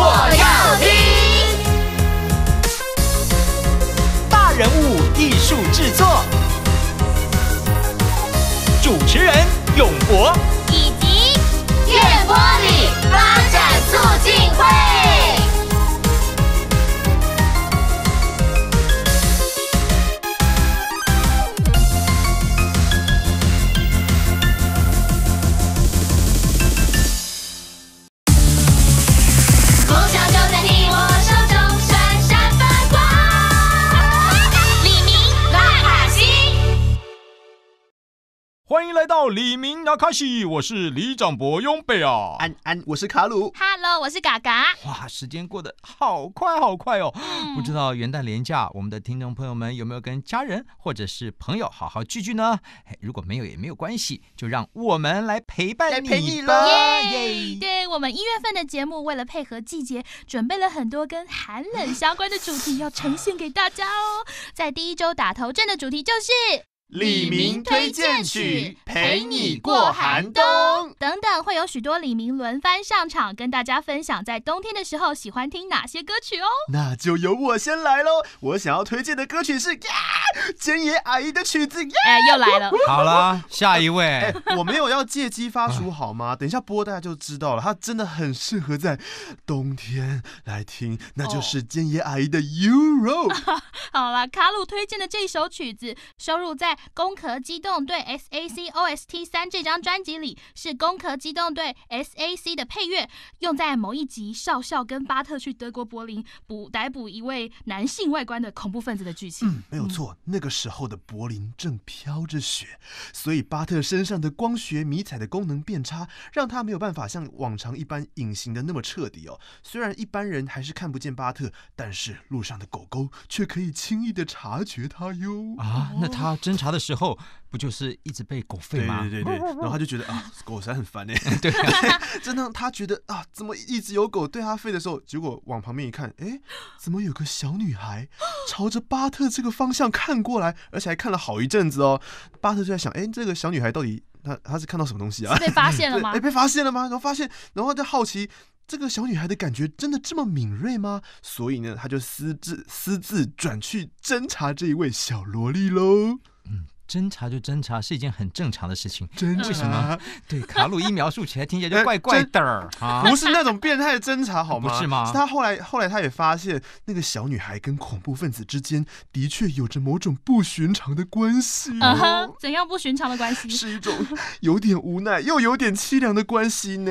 我要听大人物艺术制作，主持人永博以及电波里发展促进会。来到李明、纳卡西，我是李长博、翁贝啊，安安，我是卡鲁，Hello，我是嘎嘎。哇，时间过得好快，好快哦！不知道元旦连假，我们的听众朋友们有没有跟家人或者是朋友好好聚聚呢？如果没有也没有关系，就让我们来陪伴你。来陪你了。耶！对我们一月份的节目，为了配合季节，准备了很多跟寒冷相关的主题要呈现给大家哦。在第一周打头阵的主题就是。李明推荐曲《陪你过寒冬》等等，会有许多李明轮番上场，跟大家分享在冬天的时候喜欢听哪些歌曲哦。那就由我先来喽，我想要推荐的歌曲是《呀，坚野阿姨的曲子。耶，又来了。好啦，下一位，我没有要借机发出好吗？等一下播，大家就知道了，它真的很适合在冬天来听，那就是坚野阿姨的《Euro》。好啦，卡鲁推荐的这首曲子收入在。《攻壳机动队》S A C O S T 三这张专辑里是《攻壳机动队》S A C 的配乐，用在某一集少校跟巴特去德国柏林捕逮捕一位男性外观的恐怖分子的剧情。嗯，没有错，那个时候的柏林正飘着雪，所以巴特身上的光学迷彩的功能变差，让他没有办法像往常一般隐形的那么彻底哦。虽然一般人还是看不见巴特，但是路上的狗狗却可以轻易的察觉他哟。啊，那他侦查。他的时候不就是一直被狗吠吗？对对对，然后他就觉得啊，狗才很烦呢。对啊，真的，他觉得啊，怎么一直有狗对他吠的时候，结果往旁边一看，哎，怎么有个小女孩 朝着巴特这个方向看过来，而且还看了好一阵子哦。巴特就在想，哎，这个小女孩到底她她是看到什么东西啊？被发现了吗？哎，被发现了吗？然后发现，然后在好奇这个小女孩的感觉真的这么敏锐吗？所以呢，他就私自私自转去侦查这一位小萝莉喽。侦查就侦查是一件很正常的事情，为什么？对，卡鲁一描述起来听起来就怪怪的儿，不是那种变态的侦查好吗？不是他后来后来他也发现，那个小女孩跟恐怖分子之间的确有着某种不寻常的关系。啊怎样不寻常的关系？是一种有点无奈又有点凄凉的关系呢。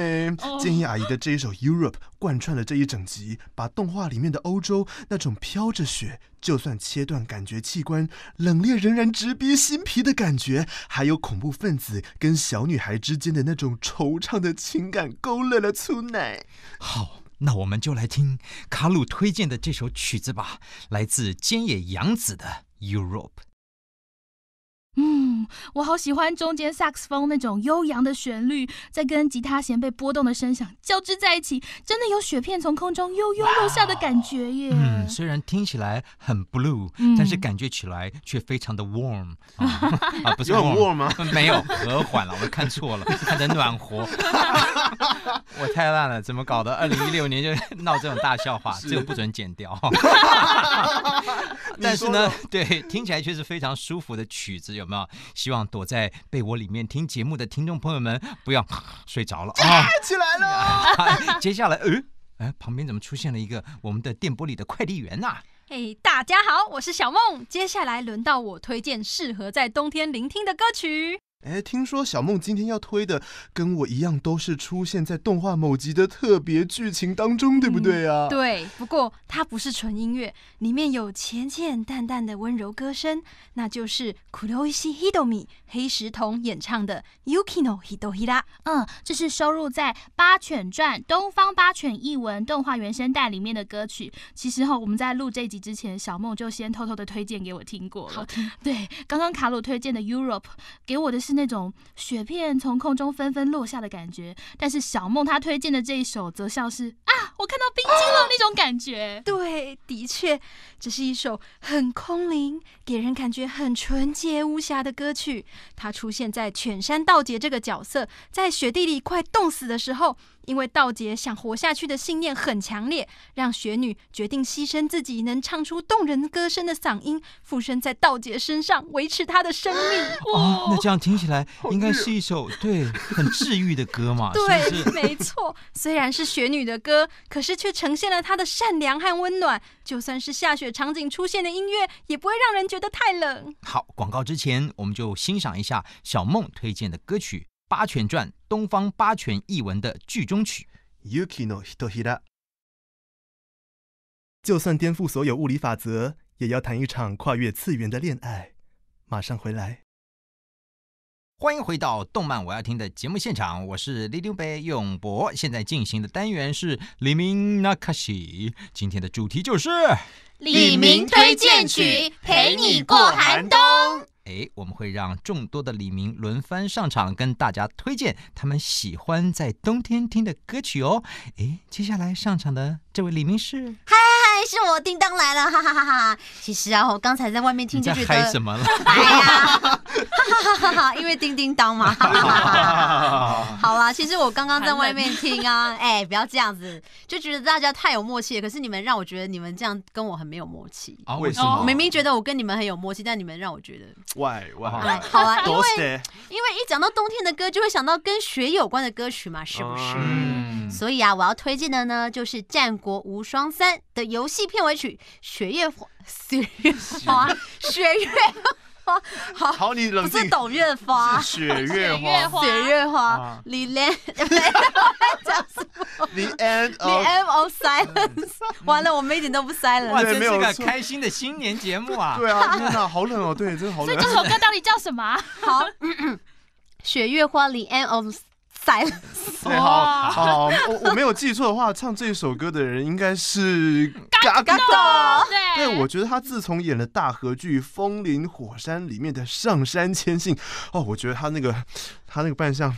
建议阿姨的这一首 Europe，贯穿了这一整集，把动画里面的欧洲那种飘着雪。就算切断感觉器官，冷冽仍然直逼心脾的感觉，还有恐怖分子跟小女孩之间的那种惆怅的情感，勾勒了出来。好，那我们就来听卡鲁推荐的这首曲子吧，来自菅野洋子的《Europe》。我好喜欢中间萨克斯风那种悠扬的旋律，在跟吉他弦被波动的声响交织在一起，真的有雪片从空中悠悠落下的感觉耶。嗯，虽然听起来很 blue，但是感觉起来却非常的 warm。啊，不是 warm 吗？没有，和缓了，我看错了，看成暖和。我太烂了，怎么搞的？二零一六年就闹这种大笑话，这个不准剪掉。但是呢，对，听起来却是非常舒服的曲子，有没有？希望躲在被窝里面听节目的听众朋友们，不要 睡着了啊！起来了。接下来，呃，哎，旁边怎么出现了一个我们的电波里的快递员呐？嘿，大家好，我是小梦。接下来轮到我推荐适合在冬天聆听的歌曲。哎，听说小梦今天要推的跟我一样，都是出现在动画某集的特别剧情当中，对不对啊？对，不过它不是纯音乐，里面有浅浅淡淡的温柔歌声，那就是 k u r o s h i Hidomi 黑石瞳演唱的 Yukino Hidohira。嗯，这是收录在《八犬传东方八犬译文动画原声带里面的歌曲。其实哈，我们在录这集之前，小梦就先偷偷的推荐给我听过了。好听。对，刚刚卡鲁推荐的 Europe 给我的是那种雪片从空中纷纷落下的感觉，但是小梦她推荐的这一首，则像是啊，我看到冰晶了那种感觉。对，的确，这是一首很空灵，给人感觉很纯洁无瑕的歌曲。它出现在犬山道节这个角色在雪地里快冻死的时候，因为道节想活下去的信念很强烈，让雪女决定牺牲自己能唱出动人歌声的嗓音，附身在道节身上，维持他的生命。哦，那这样听。起来应该是一首对很治愈的歌嘛？对，没错。虽然是雪女的歌，可是却呈现了她的善良和温暖。就算是下雪场景出现的音乐，也不会让人觉得太冷。好，广告之前我们就欣赏一下小梦推荐的歌曲《八犬传东方八犬译文的剧中曲。就算颠覆所有物理法则，也要谈一场跨越次元的恋爱。马上回来。欢迎回到《动漫我要听》的节目现场，我是李刘北永博。现在进行的单元是李明那卡西，今天的主题就是李明推荐曲《陪你过寒冬》。哎，我们会让众多的李明轮番上场，跟大家推荐他们喜欢在冬天听的歌曲哦。哎，接下来上场的这位李明是。还是我叮当来了，哈哈哈哈！其实啊，我刚才在外面听就觉得嗨什么了？哎呀，因为叮叮当嘛。好啦，其实我刚刚在外面听啊，哎，不要这样子，就觉得大家太有默契了。可是你们让我觉得你们这样跟我很没有默契。啊？为什么？明明觉得我跟你们很有默契，但你们让我觉得。喂喂，好啊，因为因为一讲到冬天的歌，就会想到跟雪有关的歌曲嘛，是不是？所以啊，我要推荐的呢，就是《战国无双三》的游。戏片尾曲《雪月花》雪月花雪月花，好好，你冷静，不是董月花，雪月花，雪月花，《The End》。什 The End of Silence》。完了，我们一点都不 silent，哇，全是个开心的新年节目啊！对啊，天的好冷哦，对，真的好冷。所以这首歌到底叫什么？好，《雪月花》《The End of》。死了！好好，我我没有记错的话，唱这首歌的人应该是嘎嘎。对，我觉得他自从演了大河剧《风林火山》里面的上山千信，哦，我觉得他那个他那个扮相。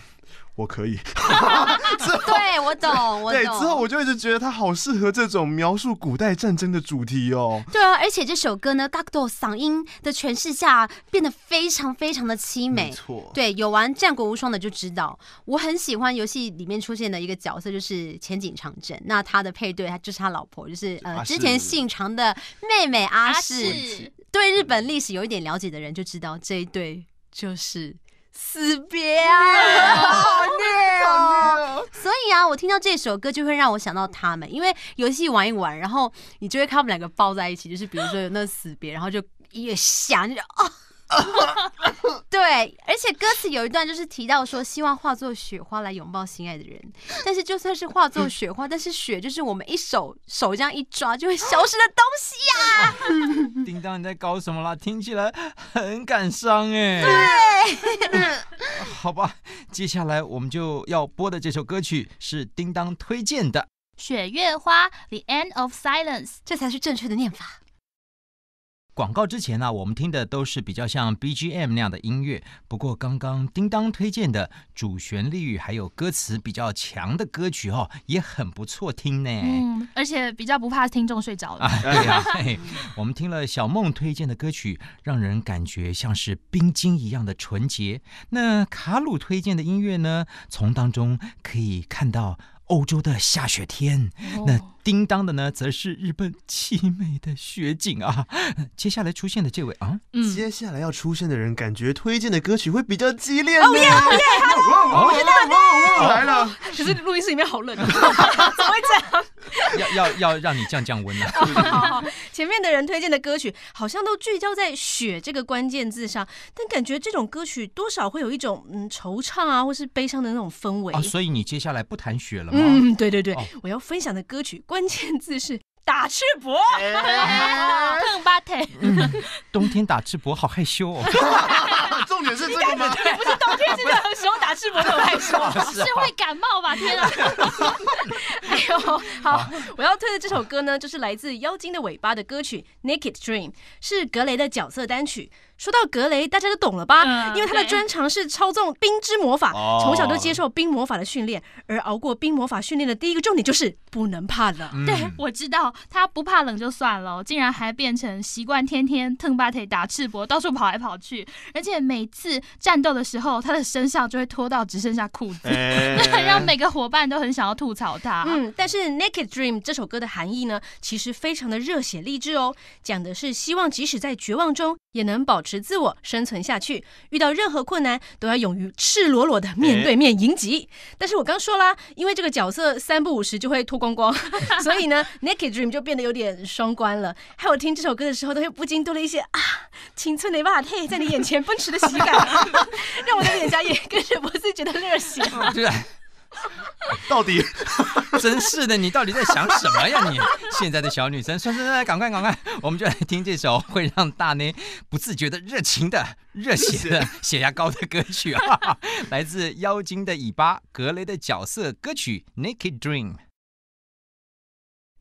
我可以，对，我懂，我懂。之后我就一直觉得他好适合这种描述古代战争的主题哦。对啊，而且这首歌呢 g a c t o 嗓音的诠释下变得非常非常的凄美。错。对，有玩《战国无双》的就知道，我很喜欢游戏里面出现的一个角色，就是前景长征，那他的配对，他就是他老婆，就是呃之前姓长的妹妹阿氏。对日本历史有一点了解的人就知道，这一对就是。死别啊，好虐哦！所以啊，我听到这首歌就会让我想到他们，因为游戏玩一玩，然后你就会看他们两个抱在一起，就是比如说有那死别，然后就音想就啊。对，而且歌词有一段就是提到说，希望化作雪花来拥抱心爱的人。但是就算是化作雪花，但是雪就是我们一手手这样一抓就会消失的东西呀。叮当，你在搞什么啦？听起来很感伤哎。对，好吧，接下来我们就要播的这首歌曲是叮当推荐的《雪月花》。The end of silence，这才是正确的念法。广告之前呢，我们听的都是比较像 BGM 那样的音乐。不过刚刚叮当推荐的主旋律还有歌词比较强的歌曲哦，也很不错听呢。嗯，而且比较不怕听众睡着了。对 呀，我们听了小梦推荐的歌曲，让人感觉像是冰晶一样的纯洁。那卡鲁推荐的音乐呢，从当中可以看到欧洲的下雪天。那。叮当的呢，则是日本凄美的雪景啊。接下来出现的这位啊，接下来要出现的人，感觉推荐的歌曲会比较激烈。哦耶哦耶，他来了，来了。可是录音室里面好冷、啊，怎么会这样？要要要让你降降温呢？前面的人推荐的歌曲好像都聚焦在雪这个关键字上，但感觉这种歌曲多少会有一种嗯惆怅啊，或是悲伤的那种氛围啊。所以你接下来不谈雪了吗？嗯，对对对，我要分享的歌曲。关键字是打赤膊，冬天打赤膊好害羞哦。重点是这个，也不是冬天，是任何喜候打赤膊有害羞。是会感冒吧？天啊！还 有，好，我要推的这首歌呢，就是来自妖精的尾巴的歌曲《Naked Dream》，是格雷的角色单曲。说到格雷，大家都懂了吧？因为他的专长是操纵冰之魔法，从小就接受冰魔法的训练，而熬过冰魔法训练的第一个重点就是不能怕冷。对，我知道他不怕冷就算了，竟然还变成习惯天天蹭巴腿打赤膊，到处跑来跑去，而且每次战斗的时候，他的身上就会脱到只剩下裤子，让每个伙伴都很想要吐槽他。嗯，但是《Naked Dream》这首歌的含义呢，其实非常的热血励志哦，讲的是希望即使在绝望中也能保持。持自我生存下去，遇到任何困难都要勇于赤裸裸的面对面迎击。但是我刚说啦，因为这个角色三不五时就会脱光光，所以呢，Naked Dream 就变得有点双关了。还有听这首歌的时候，都会不禁多了一些啊，青春的哇嘿，在你眼前奔驰的喜感，让我的脸颊也跟着不自觉的热了到底，真是的，你到底在想什么呀？你现在的小女生，算算算，赶快赶快，我们就来听这首会让大内不自觉的热情的热血的血压高的歌曲啊，来自妖精的尾巴格雷的角色歌曲《Naked Dream》。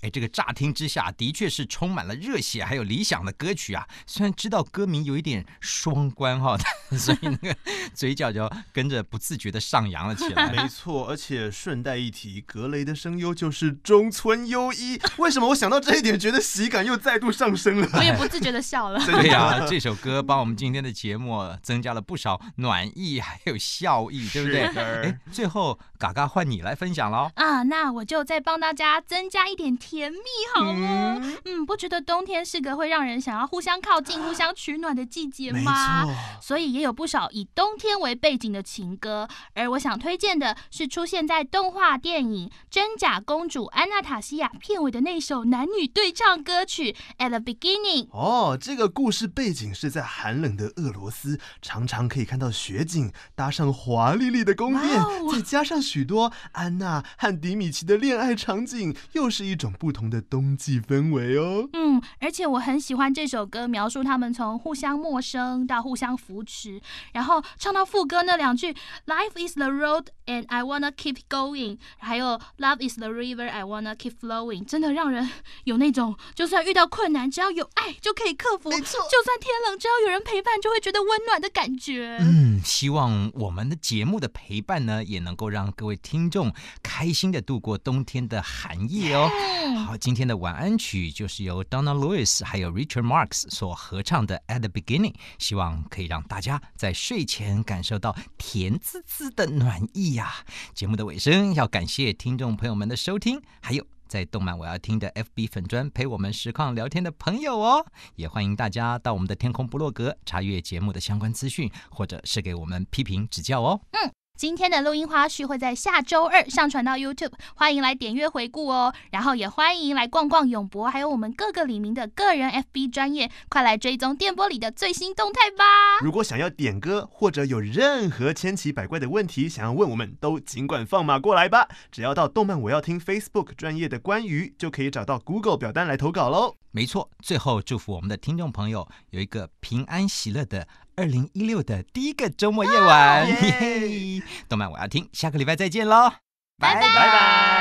哎，这个乍听之下的确是充满了热血还有理想的歌曲啊！虽然知道歌名有一点双关哈，所以那个 嘴角就跟着不自觉的上扬了起来。没 错，而且顺带一提，格雷的声优就是中村优一。为什么我想到这一点，觉得喜感又再度上升了？我也不自觉的笑了。对呀，这首歌帮我们今天的节目增加了不少暖意还有笑意，对不对？哎，最后嘎嘎换你来分享喽。啊，那我就再帮大家增加一点。甜蜜好吗？嗯，不觉得冬天是个会让人想要互相靠近、互相取暖的季节吗？所以也有不少以冬天为背景的情歌。而我想推荐的是出现在动画电影《真假公主安娜塔西亚》片尾的那首男女对唱歌曲《At the Beginning》。哦，这个故事背景是在寒冷的俄罗斯，常常可以看到雪景，搭上华丽丽的宫殿，再加上许多安娜和迪米奇的恋爱场景，又是一种。不同的冬季氛围哦。嗯，而且我很喜欢这首歌，描述他们从互相陌生到互相扶持，然后唱到副歌那两句 "Life is the road and I wanna keep going"，还有 "Love is the river I wanna keep flowing"，真的让人有那种就算遇到困难，只要有爱就可以克服；，就算天冷，只要有人陪伴，就会觉得温暖的感觉。嗯，希望我们的节目的陪伴呢，也能够让各位听众开心的度过冬天的寒夜哦。好，今天的晚安曲就是由 Donna Lewis 还有 Richard Marx 所合唱的 At the Beginning，希望可以让大家在睡前感受到甜滋滋的暖意呀。节目的尾声要感谢听众朋友们的收听，还有在动漫我要听的 FB 粉专陪我们实况聊天的朋友哦，也欢迎大家到我们的天空部落格查阅节目的相关资讯，或者是给我们批评指教哦。嗯。今天的录音花絮会在下周二上传到 YouTube，欢迎来点阅回顾哦。然后也欢迎来逛逛永博，还有我们各个李明的个人 FB 专业，快来追踪电波里的最新动态吧。如果想要点歌，或者有任何千奇百怪的问题想要问我们，都尽管放马过来吧。只要到动漫我要听 Facebook 专业的关于，就可以找到 Google 表单来投稿喽。没错，最后祝福我们的听众朋友有一个平安喜乐的。二零一六的第一个周末夜晚，嘿嘿，动漫我要听，下个礼拜再见喽，拜拜。